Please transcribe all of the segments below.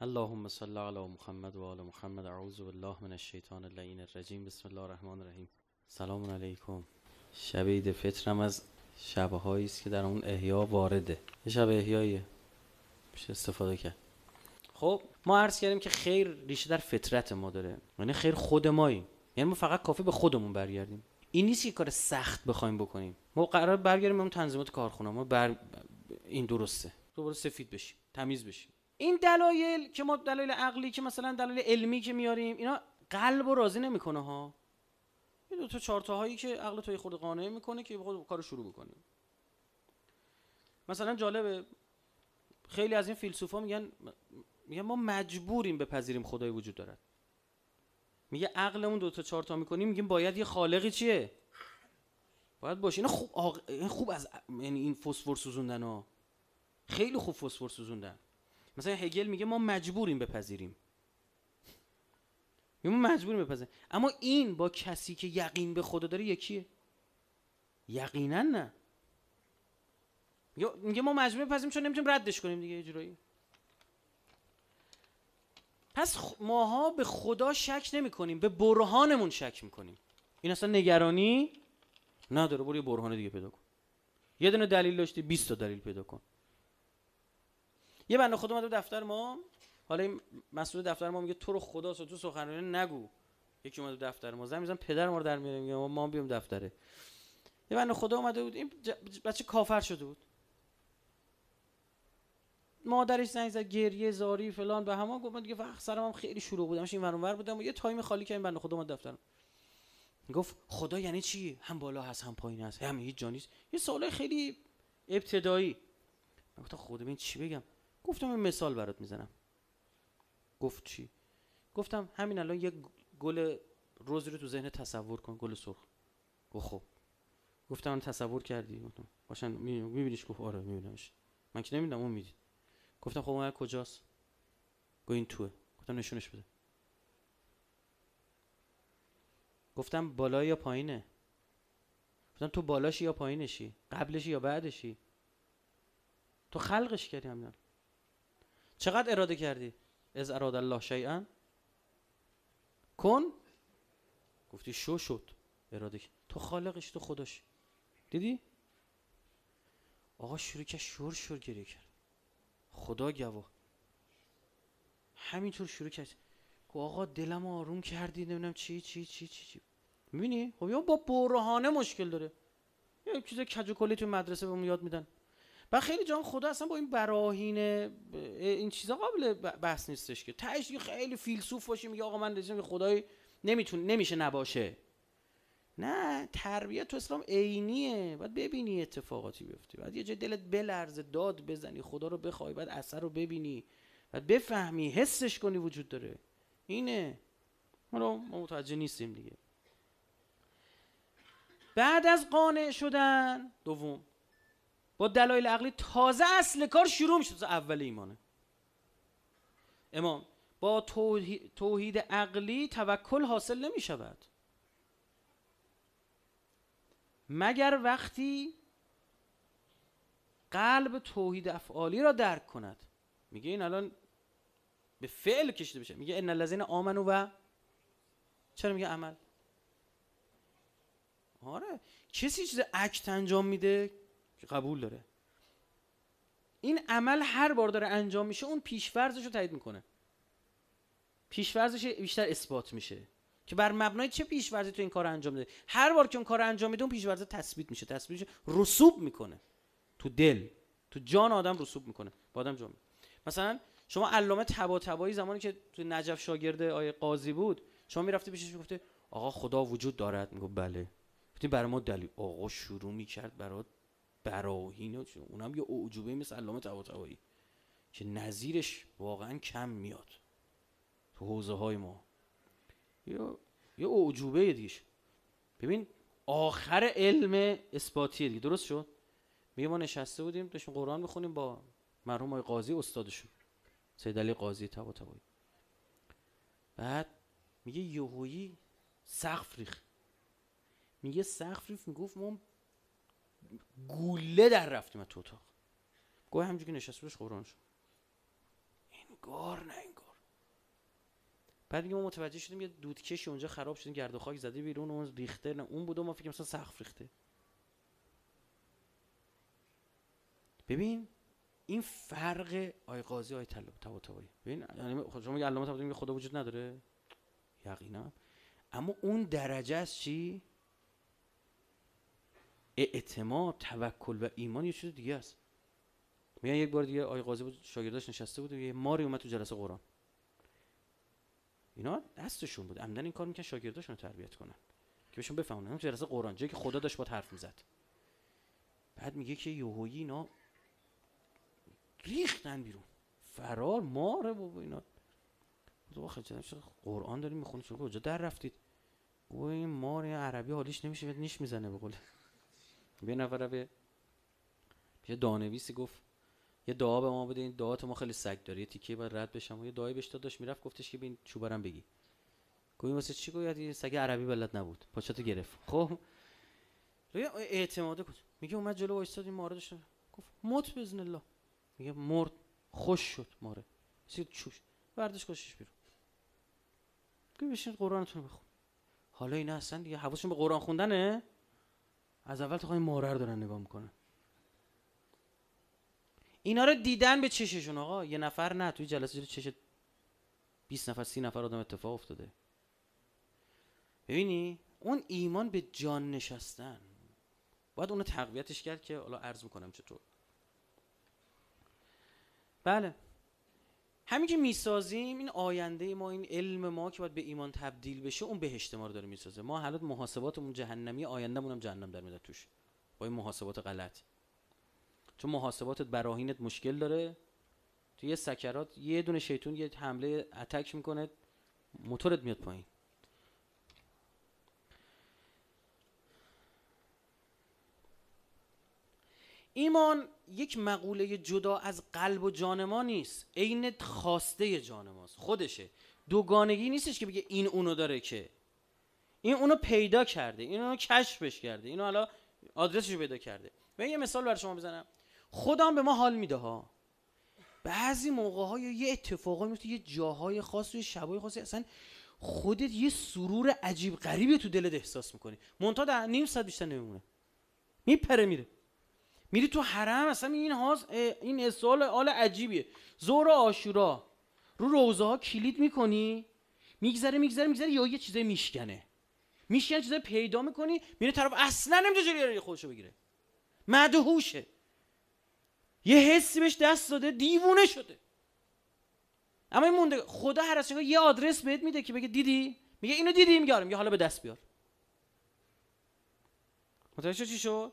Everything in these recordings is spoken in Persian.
اللهم صل على محمد و آل محمد اعوذ بالله من الشیطان اللعین الرجیم بسم الله الرحمن الرحیم سلام علیکم شب عید هم از هایی است که در اون احیا وارده یه شب احیاییه میشه استفاده کرد خب ما عرض کردیم که خیر ریشه در فطرت ما داره یعنی خیر خود ماییم یعنی ما فقط کافی به خودمون برگردیم این نیست که کار سخت بخوایم بکنیم ما قرار برگردیم اون تنظیمات کارخونه ما بر... این درسته دوباره سفید بشیم تمیز بشیم این دلایل که ما دلایل عقلی که مثلا دلایل علمی که میاریم اینا قلب و راضی نمیکنه ها این دو تا چهار هایی که عقل توی خود قانع میکنه که بخواد کارو شروع بکنیم مثلا جالبه خیلی از این فیلسوفا میگن میگن ما مجبوریم بپذیریم خدای وجود دارد میگه عقلمون دو تا چهار تا میکنیم میگیم باید یه خالقی چیه باید باشه اینا خوب خوب از یعنی این فسفر سوزوندن ها خیلی خوب فسفر سوزوندن مثلا هگل میگه ما مجبوریم بپذیریم ما مجبوریم بپذیریم اما این با کسی که یقین به خدا داره یکیه یقینا نه میگه ما مجبوریم بپذیریم چون نمیتونیم ردش کنیم دیگه اجرایی پس ماها به خدا شک نمی کنیم به برهانمون شک میکنیم این اصلا نگرانی نداره برو یه برهان دیگه پیدا کن یه دونه دلیل داشتی 20 تا دلیل پیدا کن یه بنده خدا اومد دفتر ما حالا این مسئول دفتر ما میگه تو رو خدا تو سخنرانی نگو یکی اومد دفتر ما زمین میزن پدر ما رو در میاره میگه ما بیام دفتره یه بنده خدا اومده بود این بچه کافر شده بود مادرش زنگ زد گریه زاری فلان به همه گفت من دیگه وقت سرم هم خیلی شروع بودم این ور بودم و یه تایم خالی کردم بنده خدا اومد دفترم گفت خدا یعنی چی هم بالا هست هم پایین هست هم هیچ جا نیست یه سوال خیلی ابتدایی من گفتم خدا ببین چی بگم گفتم این مثال برات میزنم گفت چی گفتم همین الان یه گل روز رو تو ذهن تصور کن گل سرخ گفت خب گفتم تصور کردی گفتم باشن میبینیش گفت آره میبینمش من که نمی‌دونم اون میدید گفتم خب اون کجاست گفت این توه گفتم نشونش بده گفتم بالا یا پایینه گفتم تو بالاشی یا پایینشی قبلشی یا بعدشی تو خلقش کردی همین چقدر اراده کردی از اراد الله شیئا کن گفتی شو شد اراده تو خالقش تو خودش دیدی آقا شروع کرد شور شور گریه کرد خدا گواه همینطور شروع کرد که آقا دلم آروم کردی نمیدونم چی چی چی چی چی میبینی خب یا با برهانه مشکل داره یه چیز کج و تو مدرسه بهمون یاد میدن و خیلی جان خدا اصلا با این براهین این چیزا قابل بحث نیستش که تاش خیلی فیلسوف باشیم میگه آقا من رژیم خدای نمیتون نمیشه نباشه نه تربیت تو اسلام عینیه باید ببینی اتفاقاتی بیفته بعد یه جای دلت بلرزه داد بزنی خدا رو بخوای بعد اثر رو ببینی بعد بفهمی حسش کنی وجود داره اینه ما متوجه نیستیم دیگه بعد از قانع شدن دوم با دلایل عقلی تازه اصل کار شروع میشه اول ایمانه امام با توحید, توحید عقلی توکل حاصل نمی شود مگر وقتی قلب توحید افعالی را درک کند میگه این الان به فعل کشیده بشه میگه ان الذین آمنو و چرا میگه عمل آره کسی چیز عکت انجام میده که قبول داره این عمل هر بار داره انجام میشه اون پیشفرزش رو تایید میکنه پیشفرزش بیشتر اثبات میشه که بر مبنای چه پیشورزی تو این کار انجام داده هر بار که اون کار انجام میده اون پیشورزه تثبیت میشه تثبیت میشه رسوب میکنه تو دل تو جان آدم رسوب میکنه با آدم جان مثلا شما علامه تبایی زمانی که تو نجف شاگرد آیه قاضی بود شما میرفته پیشش میگفته آقا خدا وجود دارد میگفت بله برای ما دلیل آقا شروع میکرد برات براهین هم یه اعجوبه مثل علامه طباطبایی که نظیرش واقعا کم میاد تو حوزه های ما یه اعجوبه دیگه ببین آخر علم اثباتیه دیگه درست شد میگه ما نشسته بودیم داشتیم قرآن میخونیم با مرحوم های قاضی استادشون سید علی قاضی طباطبایی بعد میگه یهویی سقف ریخ میگه سقف ریخ میگفت ما گوله در رفتیم تو اتاق گوه همجور که نشست روش قرآن شد انگار نه انگار بعد دیگه ما متوجه شدیم یه دودکشی اونجا خراب شدیم گرد و خاک زده بیرون اون ریخته نه اون بود و ما فکر مثلا سقف ریخته ببین این فرق آی قاضی آی طلب ببین یعنی خب شما میگه علامه خدا وجود نداره یقینا اما اون درجه است چی اعتماد توکل و ایمان یه چیز دیگه است میگن یک بار دیگه آقای قاضی بود شاگرداش نشسته بود و یه ماری اومد تو جلسه قرآن اینا دستشون بود عمدن این کار میکن شاگرداشون رو تربیت کنن که بهشون بفهمونن اون جلسه قرآن جایی که خدا داشت با حرف میزد بعد میگه که یوهویی اینا ریختن بیرون فرار ماره بابا اینا تو آخه جناب قرآن داریم میخونی کجا در رفتید و این مار عربی حالیش نمیشه نیش میزنه به به نفر به یه دانویسی گفت یه دعا به ما بده این دعا تو ما خیلی سگ داره یه تیکه باید رد بشم و یه دعایی بهش داداش میرفت گفتش که بین چوبرم بگی گویی واسه چی گوید یه یعنی سگ عربی بلد نبود پاچاتو گرفت خب روی اعتماده کن میگه اومد جلو بایستاد این ماره داشت گفت موت بزن الله میگه مرد خوش شد ماره سی چوش بردش کشش بیرون گوی بشین قرآنتون بخون حالا اینا اصلا دیگه حواسشون به قرآن خوندنه از اول تا خواهی مارر دارن نگاه میکنن اینا رو دیدن به چششون آقا یه نفر نه توی جلسه چش 20 نفر سی نفر آدم اتفاق افتاده ببینی اون ایمان به جان نشستن باید اونو تقویتش کرد که حالا عرض میکنم چطور بله همین که میسازیم این آینده ما این علم ما که باید به ایمان تبدیل بشه اون به ما رو داره میسازه ما حالات محاسباتمون جهنمی آیندهمون هم جهنم در میاد توش با این محاسبات غلط چون محاسباتت براهینت مشکل داره تو یه سکرات یه دونه شیطون یه حمله اتک میکنه موتورت میاد پایین ایمان یک مقوله جدا از قلب و جان ما نیست عین خواسته جان ماست خودشه دوگانگی نیستش که بگه این اونو داره که این اونو پیدا کرده این اونو کشفش کرده اینو حالا آدرسش رو پیدا کرده و یه مثال برای شما بزنم خدا به ما حال میده ها بعضی موقع های یه اتفاقی میفته یه جاهای خاص یه شبای خاصی اصلا خودت یه سرور عجیب غریبی تو دلت احساس میکنی مونتا در نیم ساعت بیشتر نمیمونه میپره میره میری تو حرم اصلا این هاز این اسوال آل عجیبیه زور آشورا رو روزه کلید میکنی میگذره میگذره میگذره یا یه چیزه میشکنه میشکنه چیز پیدا میکنی میره طرف اصلا نمیتونه یه خودشو بگیره مدهوشه یه حسی بهش دست داده دیوونه شده اما این مونده خدا هر از یه آدرس بهت میده که بگه دیدی میگه اینو دیدی میگه آره، حالا به دست بیار متوجه چی شد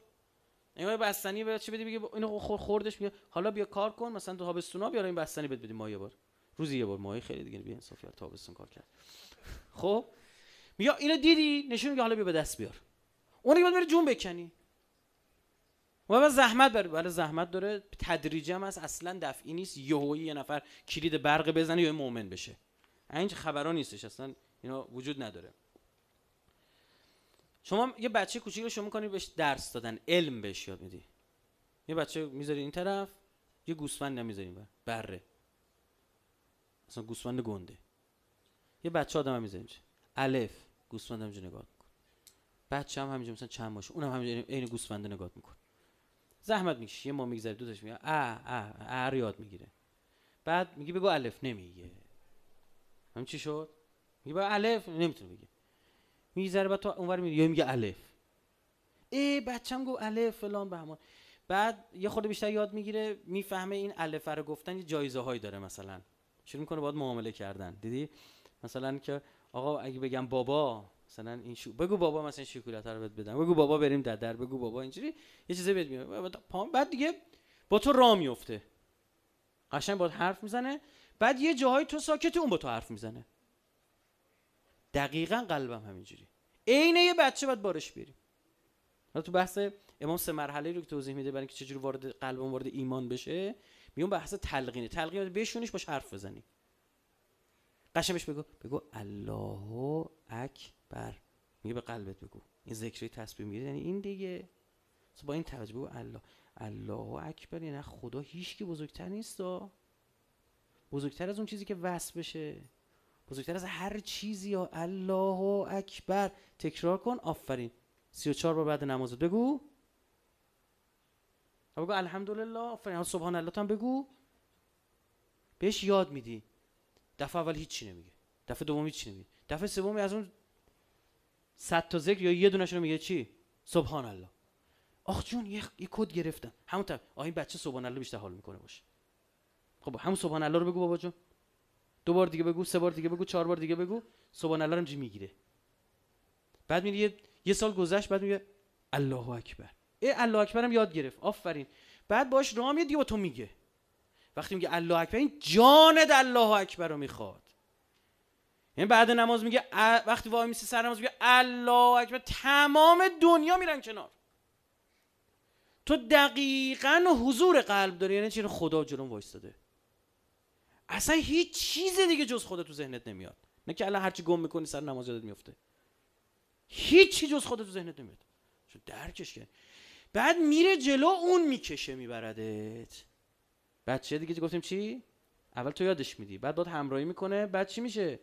انگار بستنی به چی بدی بگه اینو خوردش میگه حالا بیا کار کن مثلا تو تابستونا بیار این بستنی بد بدیم یه بار روزی یه بار ماهی خیلی دیگه بیا انصاف یار تابستون کار کرد خب میگه اینو دیدی نشون میگه حالا بیا به دست بیار اون رو بره جون بکنی و بعد زحمت بر برای زحمت داره تدریجی هم هست اصلا دفعی نیست یهویی یه نفر کلید برق بزنه یا مؤمن بشه این خبران نیستش اصلا اینا وجود نداره شما یه بچه کوچیک رو شما می‌کنی بهش درس دادن علم بهش یاد میدی یه بچه میذاری این طرف یه گوسفند نمیذاری بر بره مثلا گوسفند گنده یه بچه آدم هم میذاری الف گوسفند هم نگاه میکن بچه هم همینجا مثلا چند باشه اونم همینجا عین گوسفند نگاه میکن زحمت میکشی یه ما میگذری دو تاش میگه ا ا ا یاد میگیره بعد میگه بگو الف نمیگه همین چی شد میگه الف نمیتونه بگه میگذره بعد تو اونور میری میگه الف ای بچه‌م گفت الف فلان همون. بعد یه خورده بیشتر یاد میگیره میفهمه این الف رو گفتن یه جایزه هایی داره مثلا شروع میکنه باید معامله کردن دیدی مثلا که آقا اگه بگم بابا مثلا این شو... بگو بابا مثلا شکلات رو بدم بگو بابا بریم در در. بگو بابا اینجوری یه چیزی بهت میاد بعد دیگه با تو راه میفته قشنگ باید حرف میزنه بعد یه جاهای تو ساکتی اون با تو حرف میزنه دقیقا قلبم همینجوری عین یه بچه باید بارش بیریم حالا تو بحث امام سه مرحله رو که توضیح میده برای اینکه چجوری وارد قلبم وارد ایمان بشه میون بحث تلقینه تلقین یعنی بشونیش باش حرف بزنی قشمش بگو بگو الله اکبر میگه به قلبت بگو این ذکری تسبیح میگه یعنی این دیگه خب با این توجه بگو الله الله اکبر یعنی خدا هیچ بزرگتر نیست بزرگتر از اون چیزی که وصف بشه بزرگتر از هر چیزی الله اکبر تکرار کن آفرین سی و چهار بار بعد نماز بگو بگو الحمدلله آفرین سبحان الله هم بگو بهش یاد میدی دفعه اول هیچی نمیگه دفعه دوم هیچی نمیگه دفعه سومی از اون صد تا ذکر یا یه رو میگه چی سبحان الله آخ جون یه, کد گرفتم همون این بچه سبحان الله بیشتر حال میکنه باشه خب همون سبحان الله رو بگو بابا دو بار دیگه بگو سه بار دیگه بگو چهار بار دیگه بگو سبحان الله رو میگیره بعد میگه، یه،, سال گذشت بعد میگه الله اکبر ای الله اکبرم یاد گرفت آفرین بعد باش راه میاد دیگه با تو میگه وقتی میگه الله اکبر این جان الله اکبر رو میخواد یعنی بعد نماز میگه وقتی وای میسه سر نماز میگه الله اکبر تمام دنیا میرن کنار تو دقیقا حضور قلب داری یعنی خدا جلوم وایستاده اصلا هیچ چیز دیگه جز خدا تو ذهنت نمیاد نه که الان هرچی گم میکنی سر نماز یادت میفته هیچی جز خدا تو ذهنت نمیاد شو درکش کن بعد میره جلو اون میکشه میبردت بچه دیگه گفتیم چی اول تو یادش میدی بعد داد همراهی میکنه بعد چی میشه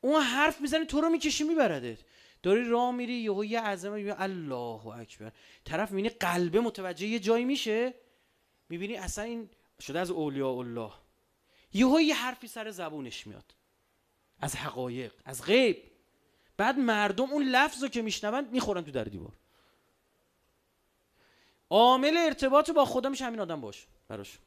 اون حرف میزنه تو رو میکشه میبردت داری راه میری یهو یه عظمه میبینی الله اکبر طرف میبینی قلبه متوجه یه جایی میشه میبینی اصلا این شده از اولیاء الله یهو یه حرفی سر زبونش میاد از حقایق از غیب بعد مردم اون لفظ رو که میشنوند میخورن تو در دیوار عامل ارتباط با خدا میشه همین آدم باش براش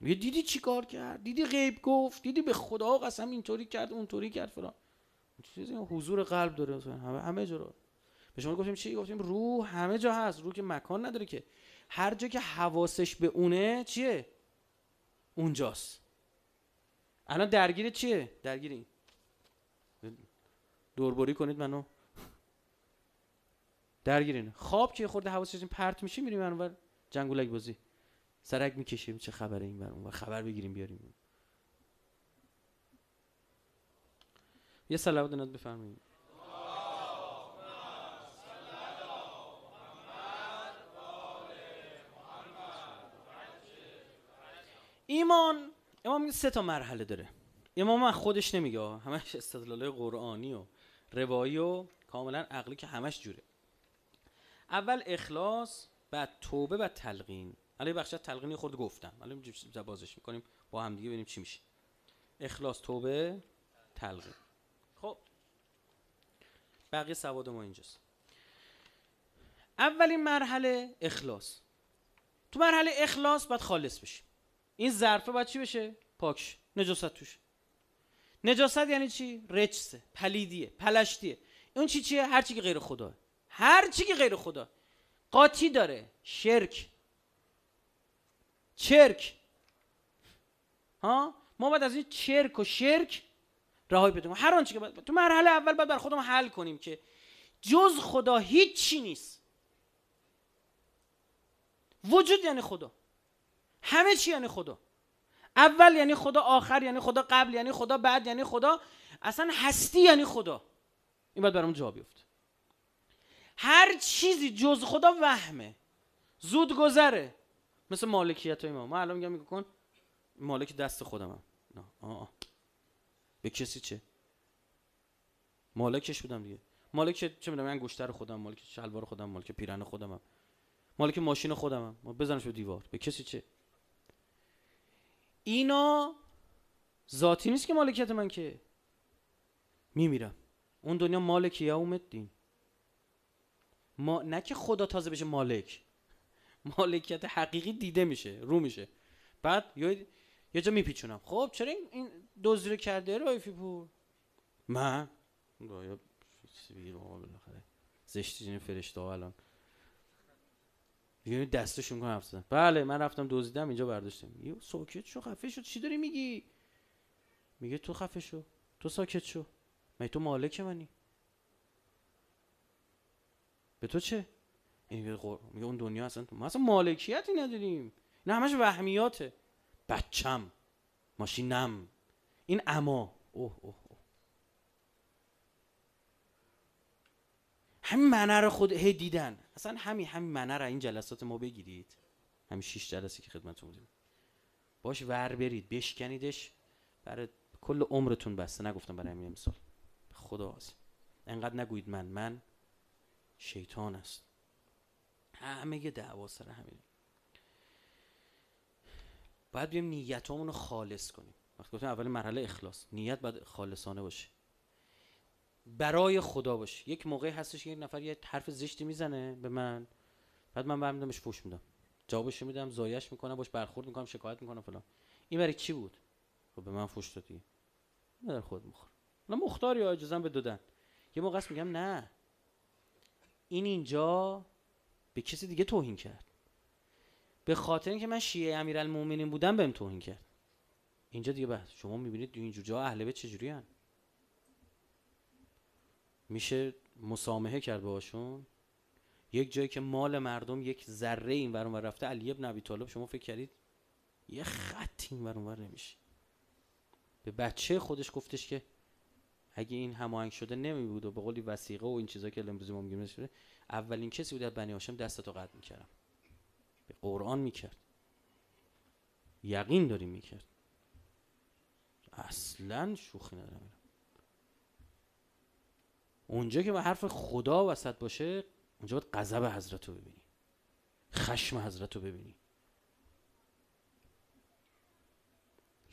میگه دیدی چی کار کرد دیدی غیب گفت دیدی به خدا قسم اینطوری کرد اونطوری کرد فلان چیزی حضور قلب داره همه همه جا رو به شما گفتیم چی گفتیم روح همه جا هست روح که مکان نداره که هر جا که حواسش به اونه چیه اونجاست الان درگیر چیه درگیر این دوربری کنید منو درگیرین خواب که خورده حواسشون پرت میشه میریم اونور جنگولک بازی سرک میکشیم چه خبره این و خبر بگیریم بیاریم یه سلوات نات بفرمایید ایمان امام میگه سه تا مرحله داره امام من خودش نمیگه همش استدلال قرآنی و روایی و کاملا عقلی که همش جوره اول اخلاص بعد توبه و تلقین علی بخشت تلقینی خود گفتم الان بازش میکنیم با هم دیگه ببینیم چی میشه اخلاص توبه تلقین خب بقیه سواد ما اینجاست اولین مرحله اخلاص تو مرحله اخلاص باید خالص بشیم این ظرفه باید چی بشه پاکش نجاست توش نجاست یعنی چی رچسه. پلیدیه پلشتیه اون چی چیه هر که غیر خدا هر که غیر خدا قاطی داره شرک چرک ها ما باید از این چرک و شرک راهی بدیم هر آنچه که باید تو مرحله اول باید بر خودمون حل کنیم که جز خدا هیچ چی نیست وجود یعنی خدا همه چی یعنی خدا اول یعنی خدا آخر یعنی خدا قبل یعنی خدا بعد یعنی خدا اصلا هستی یعنی خدا این باید برام جا بیفته هر چیزی جز خدا وهمه زود گذره مثل مالکیت های ما ما الان میگم کن مالک دست خودم نه به کسی چه مالکش بودم دیگه مالک چه میدونم انگشتر خودم مالک شلوار خودم مالک پیرن هم. مالک ماشین خودمم بزنش به دیوار به کسی چه اینا ذاتی نیست که مالکیت من که میمیرم اون دنیا مالک یا دین ما نه که خدا تازه بشه مالک مالکیت حقیقی دیده میشه رو میشه بعد یه یه جا میپیچونم خب چرا این, این دزدی رو کرده رایفی پور من زشتی جنی فرشته الان دیگه دستش کن حرف بله من رفتم دزدیدم اینجا برداشتم یه ساکت شو خفه شو چی داری میگی میگه تو خفه شو تو ساکت شو می تو مالک منی به تو چه این میگه اون دنیا اصلا ما اصلا مالکیتی نداریم نه همش وهمیاته بچم ماشینم این اما اوه اوه همین منه رو خود هی دیدن اصلا همین همین منر رو این جلسات ما بگیرید همین شیش جلسه که خدمتون بودیم باش ور برید بشکنیدش برای کل عمرتون بسته نگفتم برای همین امسال خدا هست. انقدر نگوید من من شیطان است همه یه دعوا سر همین باید بیم نیتامون رو خالص کنیم وقتی گفتم اول مرحله اخلاص نیت باید خالصانه باشه برای خدا باش یک موقع هستش که یک نفر یه حرف زشتی میزنه به من بعد من برمیدمش فوش میدم جوابش میدم زایش میکنم باش برخورد میکنم شکایت میکنم فلان این برای چی بود خب به من فوش دادی نه در خود مخور نه مختار یا اجازه به دادن یه موقع است میگم نه این اینجا به کسی دیگه توهین کرد به خاطر اینکه من شیعه امیرالمومنین بودم بهم توهین کرد اینجا دیگه بحث شما میبینید تو اینجور جا اهل بیت چجوریان میشه مسامحه کرد باشون یک جایی که مال مردم یک ذره این ورون ور رفته علی ابن ابی طالب شما فکر کردید یه خط این ورون ور نمیشه به بچه خودش گفتش که اگه این هماهنگ شده نمی بود و به قولی وسیقه و این چیزا که امروز ما میگیم اولین کسی بود در بنی هاشم دستتو قطع میکرد به قرآن میکرد یقین داریم میکرد اصلا شوخی ندارم اونجا که با حرف خدا وسط باشه اونجا باید غضب حضرت رو ببینی خشم حضرت رو ببینی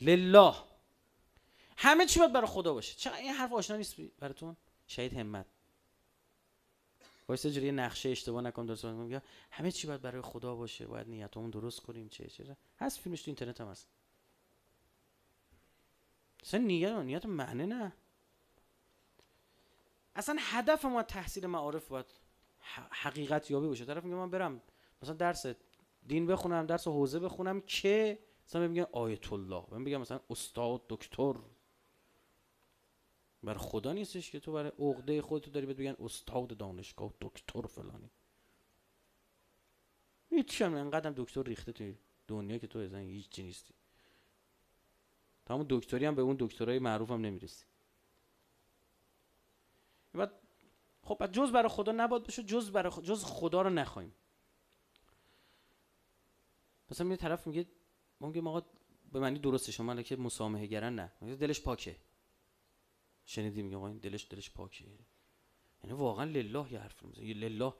لله همه چی باید برای خدا باشه چرا این حرف آشنا نیست براتون شهید همت وایسا جوری نقشه اشتباه نکنم درست میگم همه چی باید برای خدا باشه باید نیتمون درست کنیم چه چه هست فیلمش تو اینترنت هم هست اصلا نیت نیت معنی نه اصلا هدف ما تحصیل معارف باید حقیقت یابی باشه طرف میگه من برم مثلا درس دین بخونم درس حوزه بخونم که مثلا میگن آیت الله من میگم مثلا استاد دکتر بر خدا نیستش که تو برای عقده خودتو داری بهت بگن استاد دانشگاه دکتر فلانی هیچ هم انقدر دکتر ریخته توی دنیا که تو ازن هیچ چی نیستی تمام دکتری هم به اون دکترای معروفم نمیرسی خب جز برای خدا نباد بشه جز برای خدا جز خدا رو نخوایم مثلا یه طرف میگه میگه آقا به معنی درسته شما که مسامحه گرن نه دلش پاکه شنیدی میگه دلش دلش پاکه یعنی واقعا لله یه حرف میزنه لله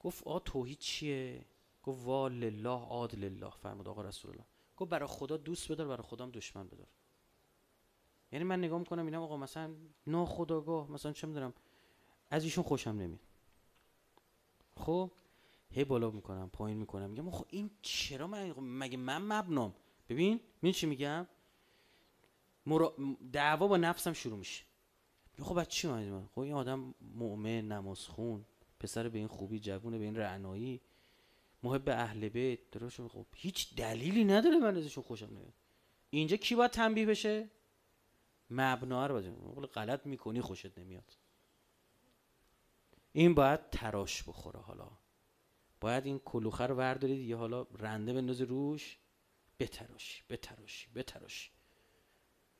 گفت آ توحید چیه گفت وا لله عاد لله فرمود آقا رسول الله گفت برای خدا دوست بدار برای خدا هم دشمن بدار یعنی من نگاه میکنم اینا آقا مثلا ناخداگاه مثلا چه میدونم از ایشون خوشم نمیاد خب هی بالا میکنم پایین میکنم میگم خب این چرا من خب مگه من مبنام ببین من چی میگم مرا... دعوا با نفسم شروع میشه خب بعد چی من خب این آدم مؤمن نمازخون پسر به این خوبی جوونه به این رعنایی محب اهل بیت درشون خب هیچ دلیلی نداره من ازشون خوشم نمیاد اینجا کی باید تنبیه بشه مبنا رو خب غلط میکنی خوشت نمیاد این باید تراش بخوره حالا باید این کلوخه رو وردارید یه حالا رنده نوز روش بتراشی بتراشی بتراشی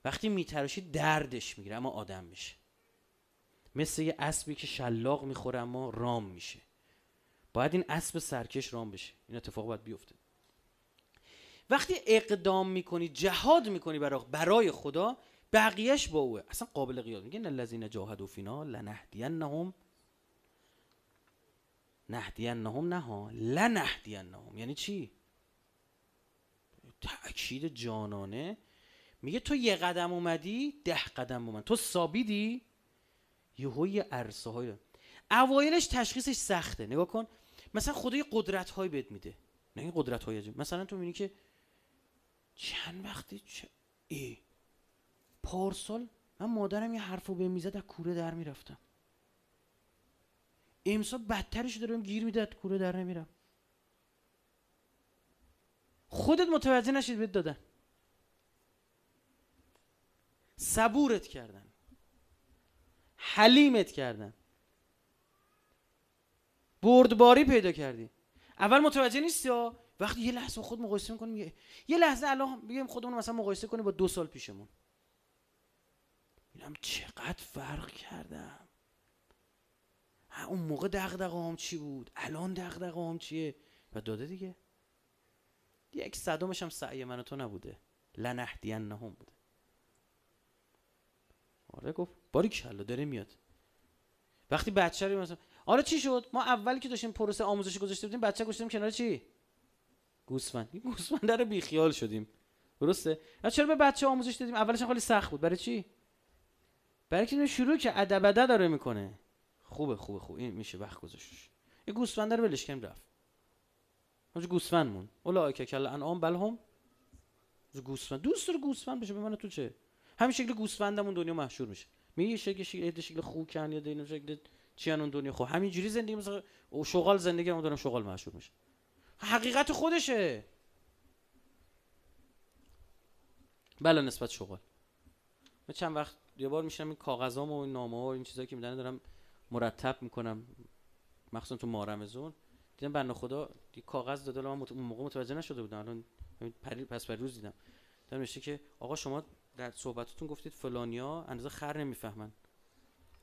وقتی میتراشی دردش میگیره اما آدم میشه مثل یه اسبی که شلاق میخوره اما رام میشه باید این اسب سرکش رام بشه این اتفاق باید بیفته وقتی اقدام میکنی جهاد میکنی برای برای خدا بقیهش با اوه اصلا قابل قیاس میگه الذین جاهدوا فینا لنهدینهم نهدینهم نه ها هم یعنی چی تاکید جانانه میگه تو یه قدم اومدی ده قدم من تو سابیدی یهو یه عرصه های اوایلش تشخیصش سخته نگاه کن مثلا خدا یه قدرت های بهت میده نه قدرت های مثلا تو میبینی که چند وقتی چ... ای پارسال من مادرم یه حرفو به میزد از کوره در میرفتم امسا بدترش دارم گیر میداد کوره در نمیرم خودت متوجه نشید بهت دادن صبورت کردن حلیمت کردن بردباری پیدا کردی اول متوجه نیستی یا وقتی یه لحظه خود مقایسه میکنیم میگه یه لحظه الان بگیم خودمون مثلا مقایسه کنیم با دو سال پیشمون میگم چقدر فرق کردم اون موقع هم چی بود الان هم چیه و داده دیگه یک صدمش هم سعی من و تو نبوده هم بوده آره گفت باری کلا داره میاد وقتی بچه رو مثلا آره چی شد ما اول که داشتیم پروسه آموزشی گذاشته بودیم بچه گذاشتیم کنار چی گوسفند گوسفند رو خیال شدیم درسته چرا به بچه آموزش دادیم اولش خیلی سخت بود برای چی برای که شروع که ادب داره میکنه خوبه خوبه خوبه این میشه وقت گذاشتش یه گوسفند رو ولش کردیم رفت اونجا گوسفند مون اولا که کل انعام بلهم گوسفند دوست رو گوسفند بشه به من تو چه همین شکل گوسفندمون دنیا مشهور میشه میگه شکل شکل شکل کن یا دین شکل چی اون دنیا همین جوری زندگی مثلا شغال زندگی همون دارم شغال مشهور میشه حقیقت خودشه بله نسبت شغال من چند وقت یه بار میشنم این کاغذام و این نامه ها و این چیزایی که میدن دارم مرتب میکنم مخصوصا تو مارمزون دیدم بنده خدا کاغذ داده من مت... اون موقع متوجه نشده بودم الان پری... پس پر روز دیدم دیدم میشه که آقا شما در صحبتتون گفتید فلانیا اندازه خر نمیفهمن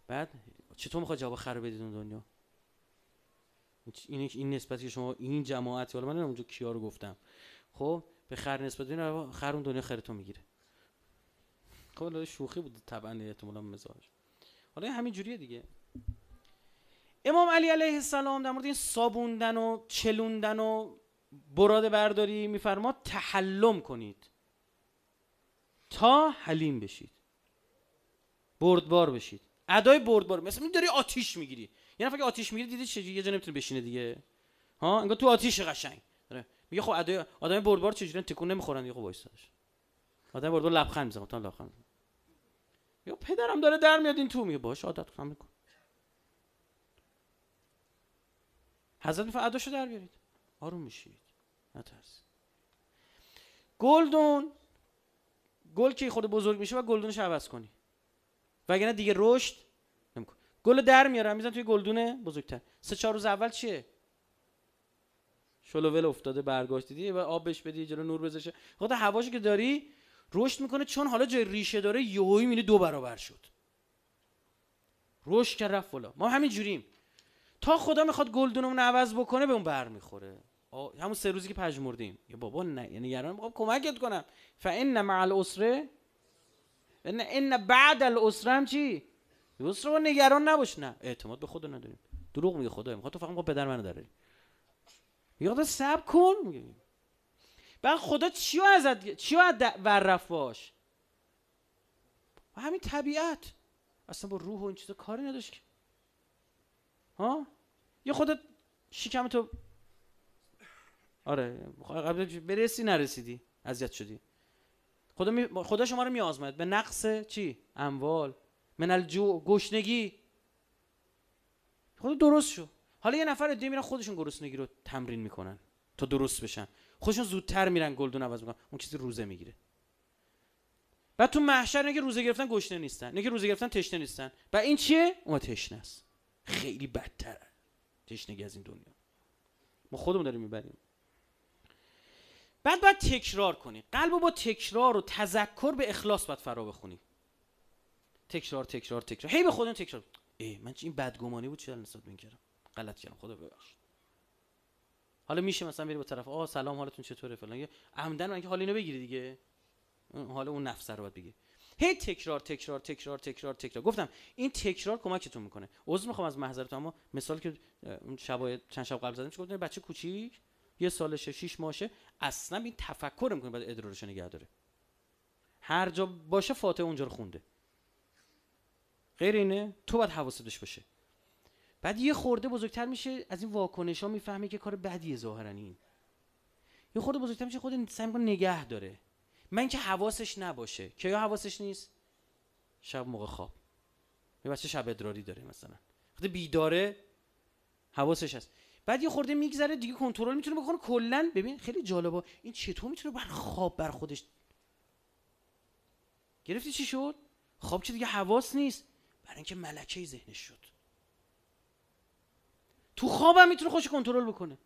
بعد چطور میخواد جواب خر بدید اون دنیا این این نسبتی که شما این جماعتی حالا من اونجا کیا رو گفتم خب به خر نسبت دین خر اون دنیا تو میگیره خب شوخی بود طبعا احتمالاً مزاج حالا همین جوریه دیگه امام علی علیه السلام در مورد این صابوندن و چلوندن و براد برداری میفرما تحلم کنید تا حلیم بشید بردبار بشید ادای بردبار مثلا داری آتیش میگیری یه یعنی آتیش میگیری دیدی چه یه جا نمیتونه بشینه دیگه ها انگار تو آتیش قشنگ داره میگه خب ادای آدم بردبار چجوری تکون نمیخورن دیگه خب سرش آدم بردبار لبخند میزنه تا لبخند یا پدرم داره در میاد این تو میگه باش عادت کن حضرت میفرد عداشو در بیارید آروم میشید ترس گلدون گل که خود بزرگ میشه و گلدونش عوض کنی وگرنه دیگه رشد نمیکنه گل در میارم میزن توی گلدون بزرگتر سه چهار روز اول چیه شلو ول افتاده برگاش دیدی و آب بهش بدی جلو نور بزشه خود هواشو که داری رشد میکنه چون حالا جای ریشه داره یهویی مینه دو برابر شد رشد کرد رفت بالا ما همین جوریم تا خدا میخواد گلدونمون عوض بکنه به اون برمیخوره همون سه روزی که مردیم یا بابا نه یعنی نگران خب، کمکت کنم فان مع الاسره ان ان بعد الاسره هم چی یسر نگران نباش نه اعتماد به خدا نداریم دروغ میگه خدا میخواد تو فقط میخواد پدر منو داره سب سب کن بعد خدا چیو ازت چیو از ورف باش همین طبیعت اصلا با روح و این چیزا کاری نداشت که ها یه خودت شکم تو آره خب، قبل برسی نرسیدی اذیت شدی خدا, می... خدا شما رو آزمد. به نقص چی اموال من الجوع گشنگی خدا درست شو حالا یه نفر دیگه میرن خودشون گرسنگی رو تمرین میکنن تا درست بشن خودشون زودتر میرن گلدون عوض میکنن اون کسی روزه میگیره بعد تو محشر نگه روزه گرفتن گشنه نیستن نگه روزه گرفتن تشنه نیستن و این چیه اون تشنه است خیلی بدتره تشنگی از این دنیا ما خودمون داریم میبریم بعد باید تکرار کنی قلب با تکرار و تذکر به اخلاص باید فرا بخونی تکرار تکرار تکرار هی به خودم تکرار ای من چی این بدگمانی بود چرا نسبت کردم غلط کردم خدا ببخش حالا میشه مثلا بری با طرف آ سلام حالتون چطوره فلان عمدن من که حال اینو بگیری دیگه حالا اون نفس رو باید بگیری هی تکرار تکرار تکرار تکرار تکرار گفتم این تکرار کمکتون میکنه عذر میخوام از محضرت اما مثال که شبای چند شب قبل زدم گفتم بچه کوچیک یه سالشه شش ماهشه اصلا این تفکر میکنه بعد ادرارش نگه داره هر جا باشه فاتحه اونجا رو خونده غیر اینه تو باید حواستش باشه بعد یه خورده بزرگتر میشه از این واکنش ها میفهمه که کار بدیه ظاهرا این یه خورده بزرگتر میشه خود سعی میکنه نگه داره من که حواسش نباشه یا حواسش نیست شب موقع خواب یه بچه شب ادراری داره مثلا وقتی بیداره حواسش هست بعد یه خورده میگذره دیگه کنترل میتونه بکنه کلا ببین خیلی جالبه این چطور میتونه بر خواب بر خودش گرفتی چی شد خواب که دیگه حواس نیست برای اینکه ملکه ذهنش شد تو خوابم میتونه خوش کنترل بکنه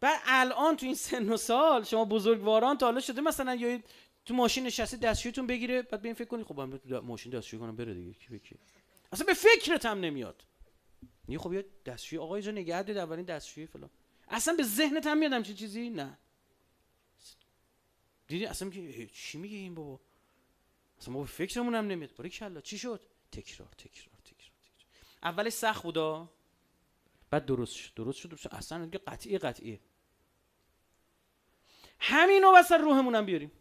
بعد الان تو این سن و سال شما بزرگواران تا حالا شده مثلا یا تو ماشین نشستی دستشویتون بگیره بعد ببین فکر کنی خب من ماشین دستشویی کنم بره دیگه کی بکی اصلا به فکرت هم نمیاد نیه خب یه دستشویی آقای اینجا نگه بده اولین دستشویی فلان اصلا به ذهنت هم میادم چه چیزی نه دیدی اصلا که چی میگه این بابا اصلا ما به فکرمون هم نمیاد کلا چی شد تکرار تکرار تکرار تکرار اولش سخت بودا بعد درست شد درست شد, درست شد. اصلا قطعی قطعیه همینو رو سر روحمون هم بیاریم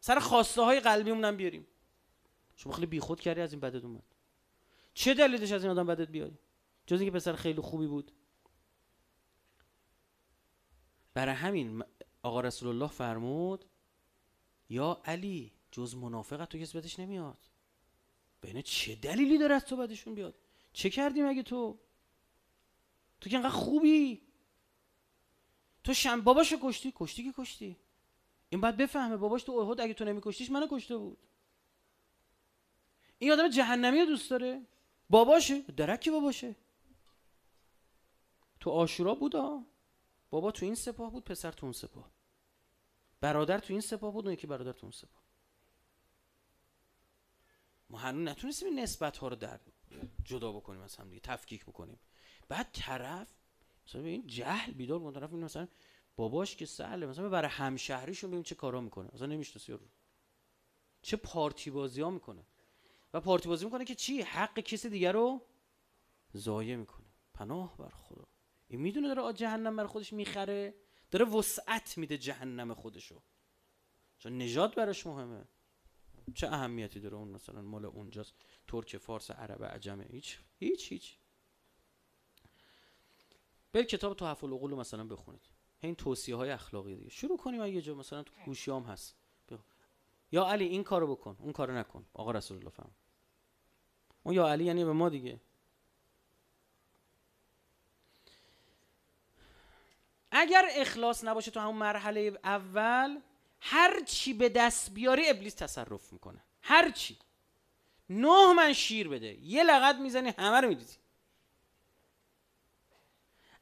سر خواسته های قلبیمون هم بیاریم شما خیلی بیخود کردی از این بدت اومد چه دلیلش از این آدم بدت بیاد؟ جز اینکه پسر خیلی خوبی بود برای همین آقا رسول الله فرمود یا علی جز منافقت تو کس بدش نمیاد بینه چه دلیلی داره از تو بدشون بیاد چه کردیم اگه تو تو که انقدر خوبی تو شم باباشو کشتی کشتی که کشتی این باید بفهمه باباش تو احد اگه تو نمیکشتیش منو کشته بود این آدم جهنمی رو دوست داره باباشه درکی باباشه تو آشورا بودا بابا تو این سپاه بود پسر تو اون سپاه برادر تو این سپاه بود اون یکی برادر تو اون سپاه ما هنوز نتونستیم این نسبت ها رو در جدا بکنیم از هم دیگه تفکیک بکنیم بعد طرف مثلا این جهل بیدار کن طرف مثلا باباش که سهله مثلا برای همشهریشون ببین چه کارا میکنه اصلا نمیشناسی رو چه پارتی بازی ها میکنه و پارتی بازی میکنه که چی حق کسی دیگر رو ضایع میکنه پناه بر خدا این میدونه داره جهنم بر خودش میخره داره وسعت میده جهنم خودشو چون نجات براش مهمه چه اهمیتی داره اون مثلا مال اونجاست ترک فارس عرب عجمه هیچ هیچ هیچ برید کتاب تو حفل العقول مثلا بخونید این توصیه های اخلاقی دیگه شروع کنیم اگه جا مثلا تو گوشیام هست یا علی این کارو بکن اون کارو نکن آقا رسول الله فهم اون یا علی یعنی به ما دیگه اگر اخلاص نباشه تو همون مرحله اول هر چی به دست بیاری ابلیس تصرف میکنه هر چی نه من شیر بده یه لغت میزنی همه رو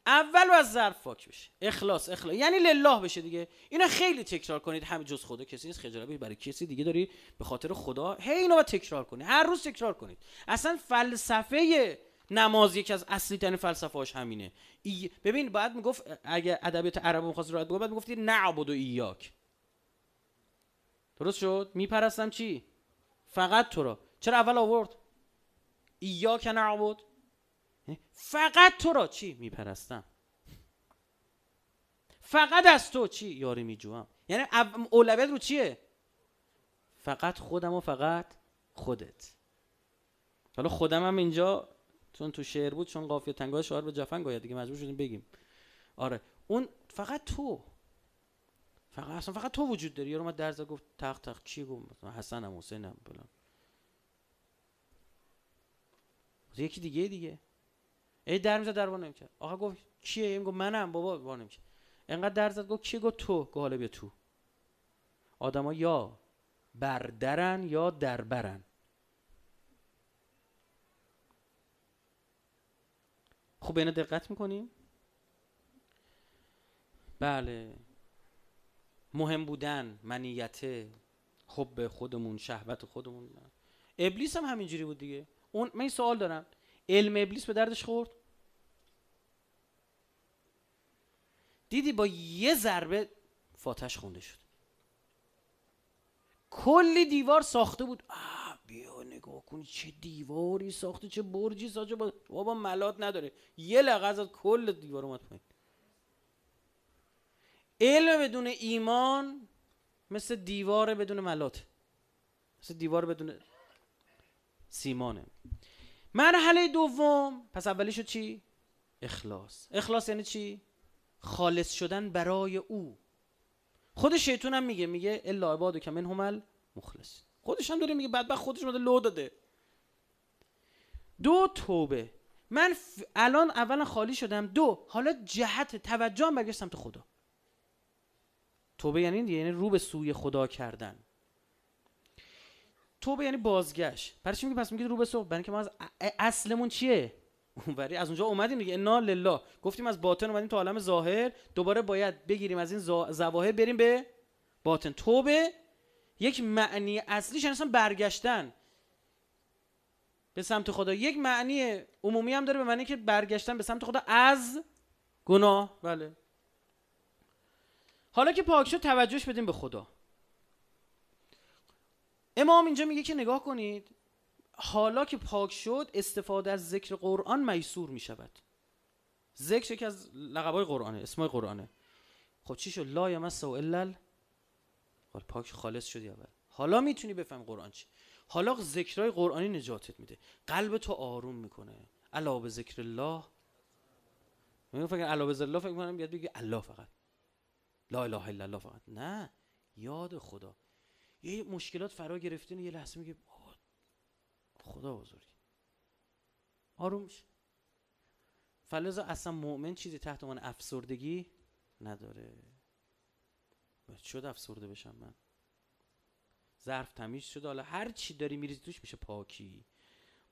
اول و ظرف فاک بشه اخلاص اخلاص یعنی لله بشه دیگه اینو خیلی تکرار کنید همه جز خدا کسی نیست خجالت برای کسی دیگه داری به خاطر خدا هی اینو تکرار کنید هر روز تکرار کنید اصلا فلسفه نماز یکی از اصلی ترین فلسفه‌اش همینه ای... ببین بعد میگفت اگه ادبیات عربی می‌خواست رو بگه باید میگفت نعبد ایاک درست شد میپرستم چی فقط تو را چرا اول آورد ایاک نعبد یعنی فقط تو را چی میپرستم فقط از تو چی یاری میجوام یعنی اولویت رو چیه فقط خودم و فقط خودت حالا خودم هم اینجا چون تو شعر بود چون قافیه تنگاه شعر به جفن گاید دیگه مجبور شدیم بگیم آره اون فقط تو فقط اصلا فقط تو وجود داری یارو ما درز گفت تخت تخت چی گفت حسنم حسینم بلان یکی دیگه دیگه ای در میزد در نمی کرد آقا گفت کیه این گفت منم بابا نمی نمیکرد انقدر در زد گفت کیه؟ گفت تو گفت حالا بیا تو آدما یا بردرن یا دربرن خوب اینا دقت میکنیم بله مهم بودن منیته خب به خودمون شهوت خودمون ابلیس هم همینجوری بود دیگه اون من این سوال دارم علم ابلیس به دردش خورد دیدی با یه ضربه فاتش خونده شد کلی دیوار ساخته بود آه بیا نگاه کن چه دیواری ساخته چه برجی ساخته با... بابا ملات نداره یه لغه از کل دیوار اومد پایین علم بدون ایمان مثل دیوار بدون ملات مثل دیوار بدون سیمانه مرحله دوم پس اولی چی؟ اخلاص اخلاص یعنی چی؟ خالص شدن برای او خود شیطون هم میگه میگه الا عباد که من همل مخلص خودش هم داره میگه بعد خودش مده لو داده دو توبه من الان اولا خالی شدم دو حالا جهت توجه هم برگشت سمت خدا توبه یعنی یعنی رو به سوی خدا کردن توبه یعنی بازگشت برای چی میگه پس میگید رو به صبح برای ما از اصلمون چیه اونوری از اونجا اومدیم دیگه انا لله گفتیم از باطن اومدیم تو عالم ظاهر دوباره باید بگیریم از این زواهر بریم به باطن توبه یک معنی اصلیش اصلا برگشتن به سمت خدا یک معنی عمومی هم داره به معنی که برگشتن به سمت خدا از گناه بله حالا که پاک شد توجهش بدیم به خدا امام اینجا میگه که نگاه کنید حالا که پاک شد استفاده از ذکر قرآن میسور میشود ذکر که از لقبای قرآنه اسمای قرآنه خب چی شد لا یمس و الا پاک خالص شدی اول حالا میتونی بفهم قرآن چی حالا ذکرای قرآنی نجاتت میده قلب تو آروم میکنه علا به ذکر الله من فکر علا به الله فکر کنم بیاد بگه الله فقط لا اله الا الله فقط نه یاد خدا یه مشکلات فرا گرفتین یه لحظه میگه خدا بزرگ آروم میشه فلزا اصلا مؤمن چیزی تحت عنوان افسردگی نداره شد افسرده بشم من ظرف تمیز شد حالا هر چی داری میریزی توش میشه پاکی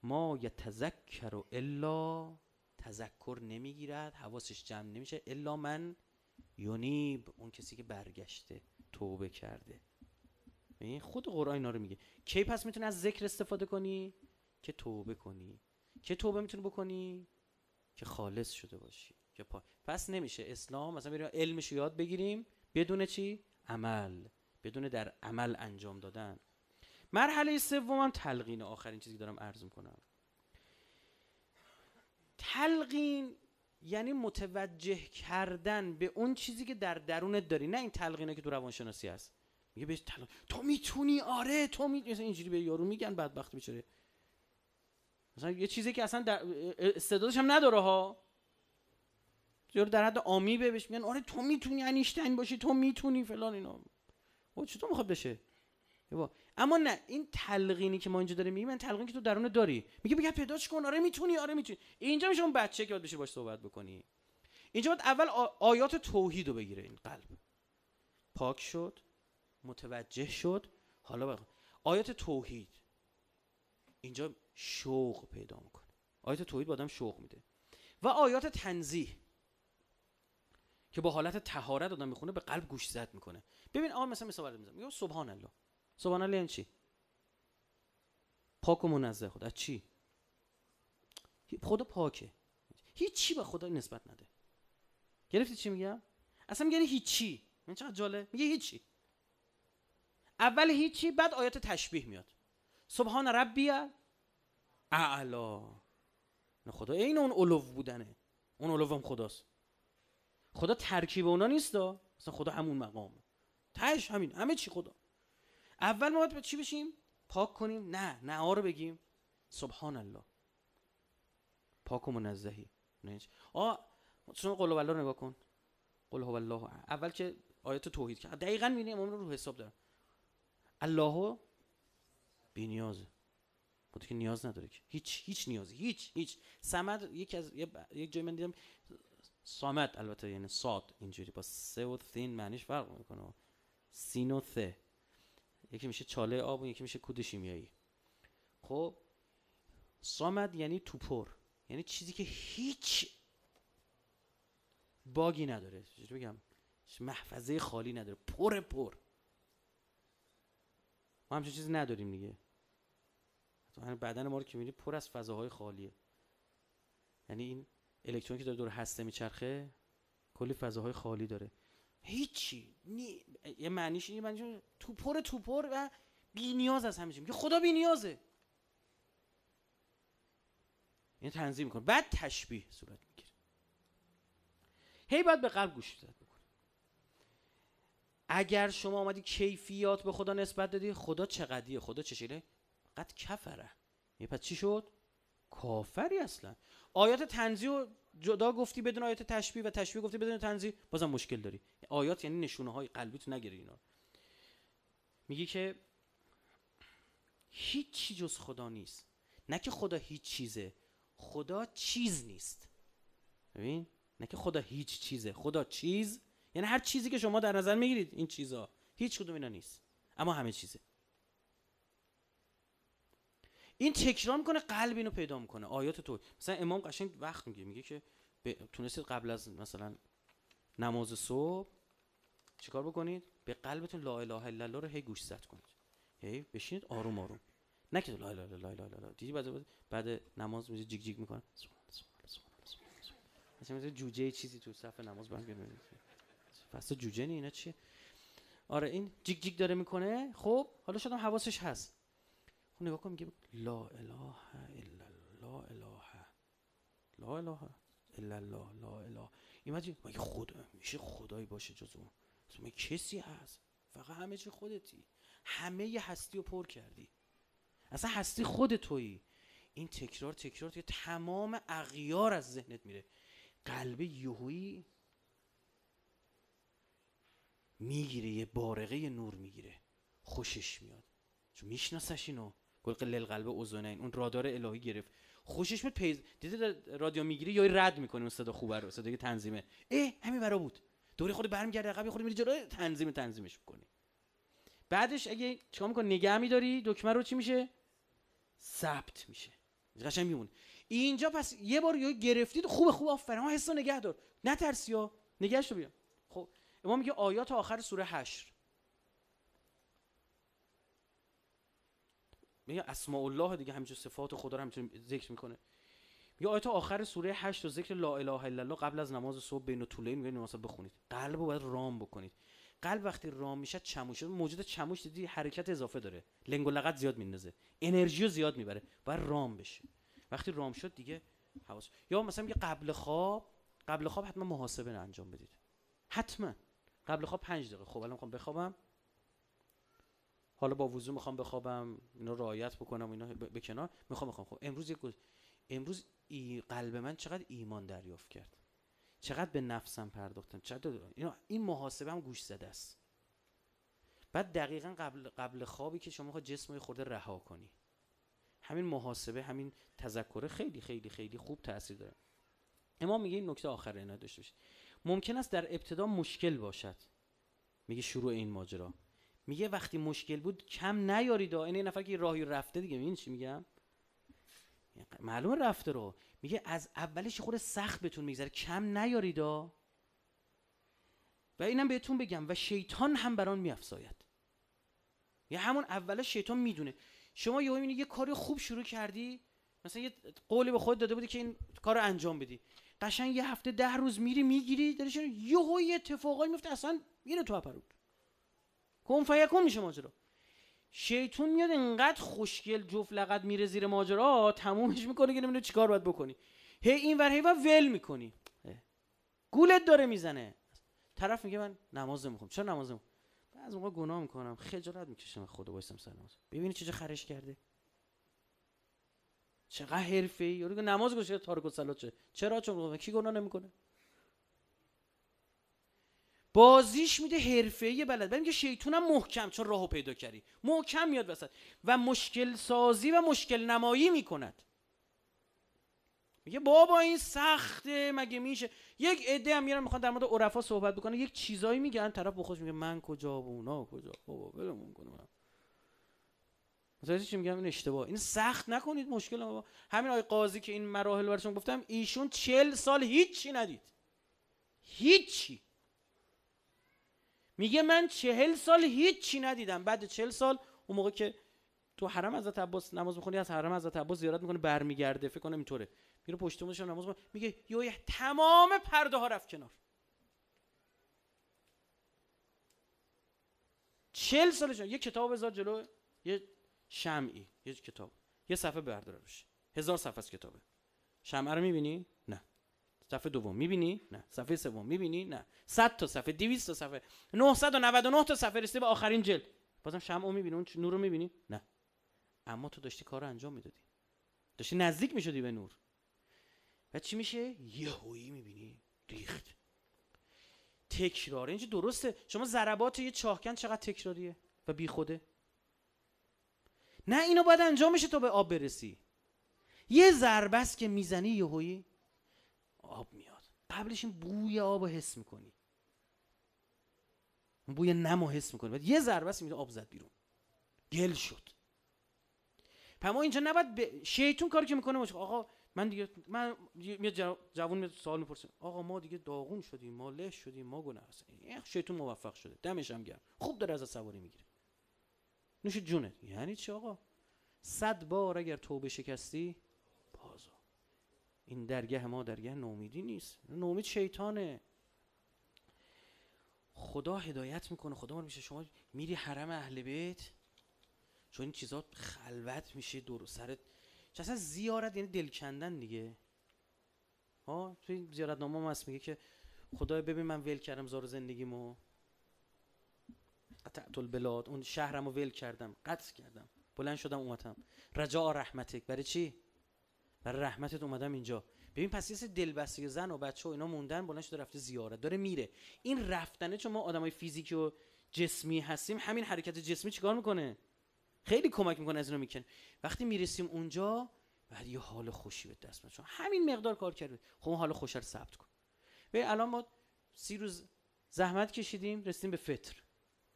ما یه تذکر و الا تذکر نمیگیرد حواسش جمع نمیشه الا من یونیب اون کسی که برگشته توبه کرده یعنی خود قرآن اینا رو میگه کی پس میتونی از ذکر استفاده کنی که توبه کنی که توبه میتونی بکنی که خالص شده باشی که پس نمیشه اسلام مثلا بریم علمش یاد بگیریم بدون چی عمل بدون در عمل انجام دادن مرحله هم تلقین آخرین چیزی که دارم عرض میکنم تلقین یعنی متوجه کردن به اون چیزی که در درونت داری نه این تلقینه که تو روانشناسی هست میگه بهش تلا... تو میتونی آره تو می مثلا اینجوری به یارو میگن بدبخت بیچاره مثلا یه چیزی که اصلا در استعدادش هم نداره ها یارو در حد آمی بهش میگن آره تو میتونی انیشتین باشی تو میتونی فلان اینا و چطور میخواد بشه با. اما نه این تلقینی که ما اینجا داریم میگیم من تلقین که تو درون داری میگه بگه پیداش کن آره میتونی آره میتونی اینجا میشه اون بچه که باید بشه باش صحبت بکنی اینجا باید اول آیات توحید رو بگیره این قلب پاک شد متوجه شد حالا آیات توحید اینجا شوق پیدا میکنه آیات توحید به آدم شوق میده و آیات تنزیه که با حالت تهارت آدم میخونه به قلب گوش زد میکنه ببین آقا مثلا مثال میزنم میگم سبحان الله سبحان الله یعنی چی پاک و منزه خود از چی خدا پاکه هیچی به خدا نسبت نده گرفتی چی میگم اصلا میگه یعنی هیچی من چقدر جاله میگه هیچی اول هیچی بعد آیات تشبیه میاد سبحان ربی اعلا نه خدا عین اون علو بودنه اون علو هم خداست خدا ترکیب اونا نیست دا مثلا خدا همون مقام تش همین همه چی خدا اول ما باید چی بشیم پاک کنیم نه نه ها رو بگیم سبحان الله پاک و منزهی نه آ چون قل الله نگاه کن قل هو الله اول که آیات توحید کن دقیقاً میبینیم امام رو حساب دارم الله بی نیازه که نیاز نداره که هیچ هیچ نیازی هیچ هیچ سمد یک از یک جای من دیدم سامد البته یعنی ساد اینجوری با سه و ثین معنیش فرق میکنه سین و ثه یکی میشه چاله آب و یکی میشه کود شیمیایی خب سامد یعنی توپر یعنی چیزی که هیچ باگی نداره بگم محفظه خالی نداره پر پر ما همچین چیزی نداریم دیگه بدن ما رو که میبینی پر از فضاهای خالیه یعنی این الکترون که داره دور هسته میچرخه کلی فضاهای خالی داره هیچی نی... یه معنیش اینه معنیش تو توپر و بی نیاز از همه چیز خدا بی نیازه این تنظیم میکنه بعد تشبیه صورت میگیره هی باید به قلب گوش داد اگر شما آمدی کیفیات به خدا نسبت دادی خدا چقدیه خدا چشیره؟ قد کفره یه پس چی شد کافری اصلا آیات تنزی و جدا گفتی بدون آیات تشبیه و تشبیه گفتی بدون تنزیه بازم مشکل داری آیات یعنی نشونه های قلبی تو نگیری اینا میگی که هیچی جز خدا نیست نه که خدا هیچ چیزه خدا چیز نیست ببین نه که خدا هیچ چیزه خدا چیز یعنی هر چیزی که شما در نظر میگیرید این چیزها هیچ کدوم اینا نیست اما همه چیزه این تکرار میکنه قلب اینو پیدا میکنه آیات تو مثلا امام قشنگ وقت میگه میگه که تونستید قبل از مثلا نماز صبح چیکار بکنید به قلبتون لا اله الا الله رو هی گوش زد کنید هی بشینید آروم آروم نه که لا اله الا الله لا دیدی بعد بعد نماز میزه جیگ جیگ میکنه الله مثلا جوجه چیزی تو صف نماز بند پس جوجه نی اینا چیه آره این جیگ جیگ داره میکنه خب حالا شدم حواسش هست خب نگاه کن میگه لا اله الا لا اله لا اله الا الله لا اله مگه خدا میشه خدایی باشه جز اون کسی هست فقط همه چی خودتی همه ی هستی رو پر کردی اصلا هستی خود تویی این تکرار تکرار توی تمام اغیار از ذهنت میره قلب یهویی میگیره یه بارقه نور میگیره خوشش میاد چون میشناسش اینو گل قلل قلب اوزونین اون رادار الهی گرفت خوشش میاد پیز دیده رادیو میگیره یا رد میکنه اون صدا خوبه رو صدای تنظیمه ای همین برا بود دوری خود برمیگرده عقب خود میری جلو تنظیم تنظیمش میکنی بعدش اگه چیکار میکنه نگه میداری دکمه رو چی میشه ثبت میشه قشنگ میمونه اینجا پس یه بار یه گرفتید خوب خوب آفرین حسو نگه دار نترسیو ها نگهش رو امام میگه آیات آخر سوره حشر میگه اسماء الله دیگه همینجور صفات خدا رو همینجور ذکر میکنه میگه آیات آخر سوره حشر و ذکر لا اله الا الله قبل از نماز صبح بین و طوله میگه نماز بخونید قلب رو باید رام بکنید قلب وقتی رام میشه چموشه موجود چموش دیدی حرکت اضافه داره لنگ و لغت زیاد میندازه انرژی رو زیاد میبره باید رام بشه وقتی رام شد دیگه حواس یا مثلا میگه قبل خواب قبل خواب حتما محاسبه انجام بدید حتما قبل خواب پنج دقیقه خب الان میخوام بخوابم حالا با وضو میخوام بخوابم اینا رعایت بکنم اینا به کنار میخوام بخوام خب امروز یک امروز قلب من چقدر ایمان دریافت کرد چقدر به نفسم پرداختم چقدر اینا این محاسبه هم گوش زده است بعد دقیقا قبل قبل خوابی که شما خود جسم خورده رها کنی همین محاسبه همین تذکره خیلی خیلی خیلی خوب تاثیر داره امام میگه این نکته آخر اینا داشته ممکن است در ابتدا مشکل باشد میگه شروع این ماجرا میگه وقتی مشکل بود کم نیارید این نفر که راهی رفته دیگه این چی میگم معلوم رفته رو میگه از اولش خود سخت بهتون میگذره کم نیارید و اینم بهتون بگم و شیطان هم بران میافزاید یه همون اولش شیطان میدونه شما یهو یه کاری خوب شروع کردی مثلا یه قولی به خود داده بودی که این کار رو انجام بدی قشنگ یه هفته ده روز میری میگیری درشون یهو یه اتفاقایی میفته اصلا میره تو کم کن فیکون میشه ماجرا شیطون میاد انقدر خوشگل جفت لقد میره زیر ماجرا تمومش میکنه که نمیدونه چیکار باید بکنی هی این ور هی و ول میکنی گولت داره میزنه طرف میگه من نماز میکنم چرا نماز نمیخوام بعضی موقع گناه میکنم خجالت میکشم خدا وایسم سر نماز ببینی چه خرش کرده چقدر حرفه‌ای یارو نماز گوشه تارک و چه چرا چون کی گناه نمیکنه بازیش میده حرفه‌ای بلد ببین که شیطونم محکم چون راهو پیدا کردی محکم میاد وسط و مشکل سازی و مشکل نمایی میکند میگه بابا این سخته مگه میشه یک عده هم میرن میخوان در مورد عرفا صحبت بکنه یک چیزایی میگن طرف بخوش میگه من کجا و اونا کجا بابا ولمون کنم متوجه چی میگم این اشتباه این سخت نکنید مشکل بابا همین آقای قاضی که این مراحل براتون گفتم ایشون چل سال هیچی ندید هیچی میگه من چهل سال هیچی ندیدم بعد چهل سال اون موقع که تو حرم حضرت عباس نماز میخونی از حرم حضرت عباس زیارت میکنه برمیگرده فکر کنم اینطوره میره پشت نماز میگه یوی تمام پرده ها رفت کنار چهل سالشون یه کتاب بذار جلو شمعی یه کتاب یه صفحه بردار روش هزار صفحه از کتابه شمع رو میبینی نه صفحه دوم میبینی نه صفحه سوم میبینی نه 100 تا صفحه 200 تا صفحه 999 تا صفحه رسیده به آخرین جلد بازم شمع رو میبینی اون نور رو میبینی نه اما تو داشتی کار رو انجام میدادی داشتی نزدیک میشدی به نور و چی میشه یهویی میبینی ریخت تکراره اینجا درسته شما ضربات یه چاهکن چقدر تکراریه و بیخوده نه اینو باید بشه تا به آب برسی یه ضربه است که میزنی یهویی آب میاد قبلش این بوی آب رو حس میکنی بوی نم رو حس میکنی بعد یه ضربه است میده آب زد بیرون گل شد پما اینجا نباید ب... شیطون کاری که میکنه آقا من دیگه من میاد جوون می سوال میپرسه آقا ما دیگه داغون شدیم ما له شدیم ما گناه هستیم شیطون موفق شده دمش هم گرم خوب داره از سواری میگیره نوش جونت، یعنی چی آقا صد بار اگر توبه شکستی بازا این درگه ما درگه نومیدی نیست نومید شیطانه خدا هدایت میکنه خدا ما میشه شما میری حرم اهل بیت چون این چیزات خلوت میشه دور سرت اصلا زیارت یعنی دل کندن دیگه ها توی زیارت نامه هم هست میگه که خدا ببین من ول کردم زار زندگیمو قطعت البلاد اون شهرم رو ول کردم قطع کردم بلند شدم اومدم رجا رحمتک برای چی برای رحمتت اومدم اینجا ببین پس یه دلبستگی زن و بچه و اینا موندن بلند شده رفته زیارت داره میره این رفتنه چون ما آدمای فیزیکی و جسمی هستیم همین حرکت جسمی چیکار میکنه خیلی کمک میکنه از اینو میکنه وقتی میرسیم اونجا بعد یه حال خوشی به دست میاد همین مقدار کار کرده خب حال خوش رو ثبت کن ببین الان ما سی روز زحمت کشیدیم رسیدیم به فطر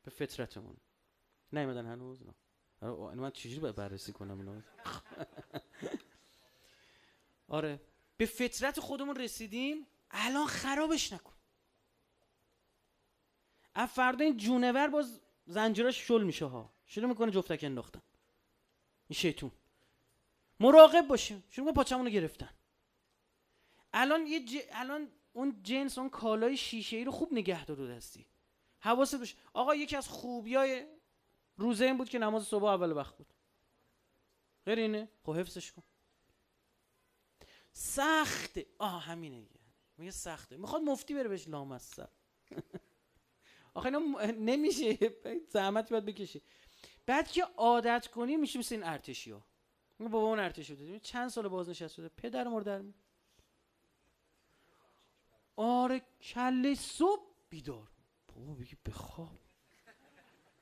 به فطرتمون هنوز نه اینو من چجوری باید بررسی کنم اینو آره به فطرت خودمون رسیدیم الان خرابش نکن افردا فردا این جونور باز زنجیراش شل میشه ها شروع میکنه جفتک انداختن این شیطون مراقب باشیم شروع میکنه پاچمون رو گرفتن الان یه الان اون جنس اون کالای شیشه ای رو خوب نگه دارو دستی حواست باشه آقا یکی از خوبیای روزه این بود که نماز صبح اول وقت بود غیر اینه خب حفظش کن سخته آه همینه میگه سخته میخواد مفتی بره بهش لامصب آخه نمیشه زحمت باید بکشی بعد که عادت کنی میشه مثل این ارتشی ها بابا اون ارتشی بود چند سال بازنشسته شده پدر مردر آره کله صبح بیدار بابا بگی بخواب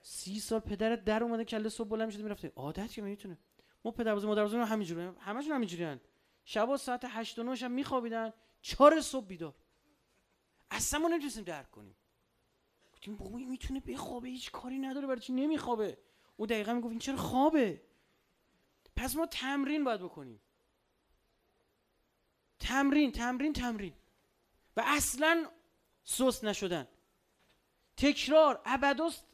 سی سال پدرت در اومده کله صبح بلند میشد میرفته عادت که میتونه ما پدر بزرگ مادر بزرگ همینجوری همشون جورین شبا ساعت 8 و 9 شب میخوابیدن 4 صبح بیدار اصلا ما نمیتونستیم درک کنیم گفتیم بابا این میتونه بخوابه هیچ کاری نداره برای چی نمیخوابه او دقیقا میگفت این چرا خوابه پس ما تمرین باید بکنیم تمرین تمرین تمرین و اصلا سست نشدن تکرار ابداست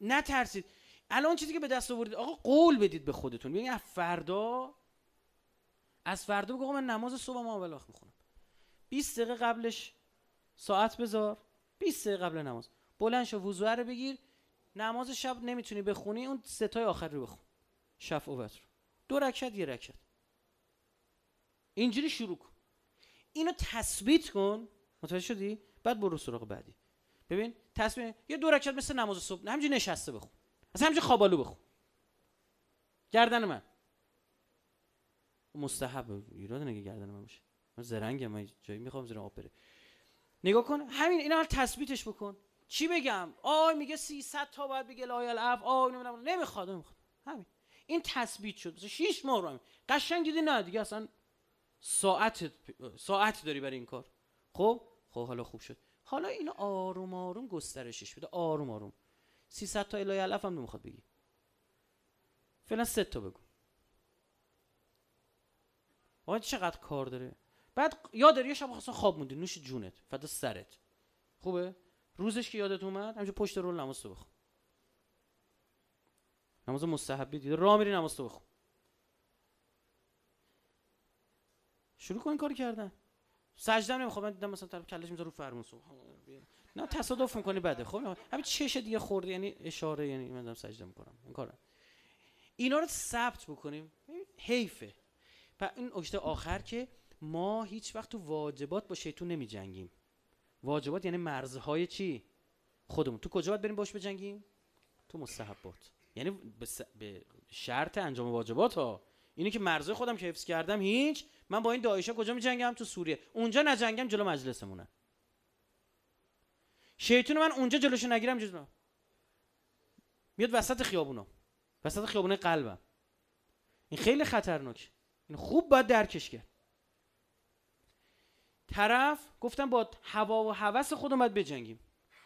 نترسید الان چیزی که به دست آوردید آقا قول بدید به خودتون ببین از فردا از فردا بگو من نماز صبح ما اول میخونم 20 دقیقه قبلش ساعت بذار 20 دقیقه قبل نماز بلند شو وضو رو بگیر نماز شب نمیتونی بخونی اون ستای آخر رو بخون شفع و وتر دو رکعت یه رکعت اینجوری شروع کن اینو تثبیت کن متوجه شدی بعد برو سراغ بعدی ببین تصمیم یه دو رکعت مثل نماز صبح همینجوری نشسته بخون از همینجوری خوابالو بخون گردن من مستحب ایراد نگه گردن من باشه من زرنگم من جایی میخوام زیر آب نگاه کن همین اینا رو تثبیتش بکن چی بگم آی میگه 300 تا باید بگه لا الاف آی نمیدونم نمیخواد نمیخواد همین این تثبیت شد مثلا 6 ماه رو همین قشنگ دیدی نه دیگه اصلا ساعت ساعت داری برای این کار خب خب حالا خوب شد حالا اینو آروم آروم گسترشش بده آروم آروم 300 تا الهی الف هم نمیخواد بگی فعلا سه تا بگو آقا چقدر کار داره بعد یاد داری یه شب خواستن خواب موندی نوش جونت فدا سرت خوبه روزش که یادت اومد همینجا پشت رول نماز تو بخون نماز مستحبی دیده راه میری نماز تو بخون شروع کن کار کردن سجده نمیخوام من دیدم مثلا طرف کلش میذاره رو فرمون نه تصادف میکنه بده خب همین چش دیگه خورده یعنی اشاره یعنی من دارم سجده میکنم این کارا اینا رو ثبت بکنیم حیفه و این نکته آخر که ما هیچ وقت تو واجبات با شیطون نمی واجبات یعنی مرزهای چی خودمون تو کجا باید بریم باش بجنگیم تو مستحبات یعنی به, شرط انجام واجبات ها اینی که مرزه خودم که حفظ کردم هیچ من با این داعش کجا جنگم تو سوریه اونجا نجنگم جلو مجلسمونه شیطون من اونجا جلوش نگیرم جلو میاد وسط خیابونا وسط خیابونه قلبم این خیلی خطرناک این خوب باید درکش کرد طرف گفتم با هوا و هوس خودم باید بجنگیم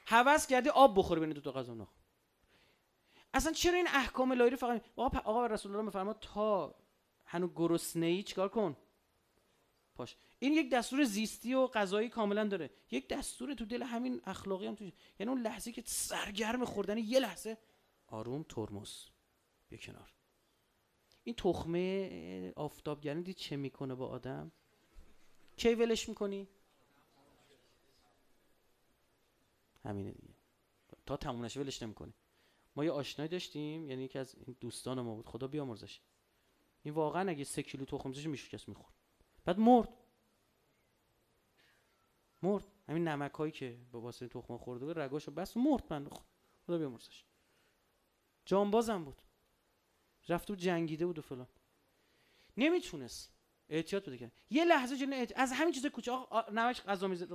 هوس کردی آب بخوره بین دو تا غذا اصلا چرا این احکام لایری فقط آقا آقا رسول الله میفرماد تا هنو گرسنه ای چیکار کن پاش این یک دستور زیستی و غذایی کاملا داره یک دستور تو دل همین اخلاقی هم تو یعنی اون لحظه که سرگرم خوردن یه لحظه آروم ترمز بیا کنار این تخمه آفتاب دید چه میکنه با آدم کی ولش میکنی همینه دیگه تا تموم ولش نمیکنی ما یه آشنایی داشتیم یعنی یکی از این دوستان ما بود خدا بیامرزش این واقعا اگه سه کیلو تخم زیش کس میخورد بعد مرد مرد همین نمک هایی که به واسه تخم خورده بود رگاشو بس مرد من خود. خدا بیامرزش جانبازم بود رفته بود جنگیده بود و فلان نمیتونست احتیاط بده کرد یه لحظه جن از همین چیز کوچه آقا نمک غذا میزه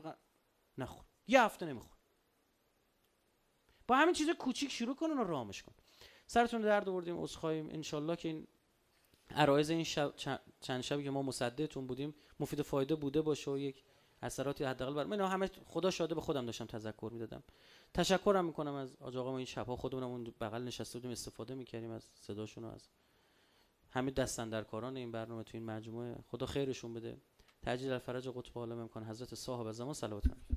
نخور یه هفته نمیخور با همین چیز کوچیک شروع کن و رامش کن سرتون درد آوردیم عذرخواهیم انشالله که این عرایز این شب چند شبی که ما مصدعتون بودیم مفید فایده بوده باشه و یک اثراتی حداقل بر من همه خدا شاده به خودم داشتم تذکر میدادم تشکرم میکنم از آج ما این شبها خودمونم اون بغل نشسته بودیم استفاده میکردیم از صداشون و از همه دستندرکاران این برنامه تو این مجموعه خدا خیرشون بده تجدید فرج قطب عالم امکان حضرت صاحب زمان صلوات